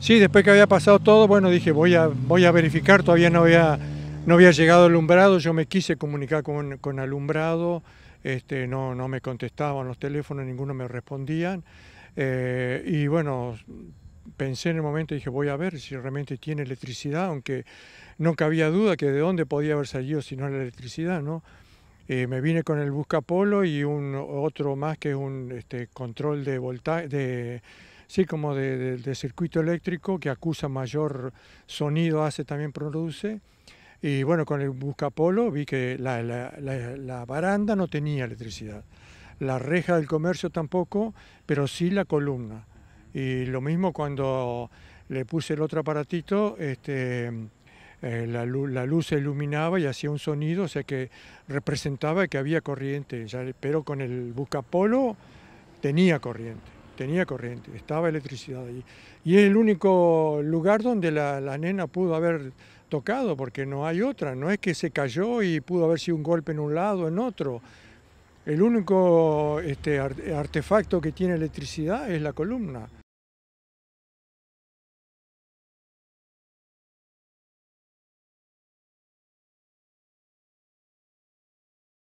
Sí, después que había pasado todo, bueno, dije, voy a, voy a verificar, todavía no había, no había llegado alumbrado, yo me quise comunicar con, alumbrado, este, no, no me contestaban los teléfonos, ninguno me respondía eh, y bueno, pensé en el momento, dije, voy a ver si realmente tiene electricidad, aunque no cabía duda que de dónde podía haber salido si no la electricidad, ¿no? Eh, me vine con el Buscapolo y un, otro más que es un este, control de voltaje, de sí, como de, circuito eléctrico que acusa mayor sonido, hace también produce. Y bueno, con el buscapolo vi que la, baranda no tenía electricidad, la reja del comercio tampoco, pero sí la columna. Y lo mismo cuando le puse el otro aparatito, este, eh, la, luz se iluminaba y hacía un sonido, o sea que representaba que había corriente, pero con el buscapolo tenía corriente tenía corriente, estaba electricidad allí. Y es el único lugar donde la, nena pudo haber tocado, porque no hay otra, no es que se cayó y pudo haber sido un golpe en un lado, o en otro. El único este, artefacto que tiene electricidad es la columna.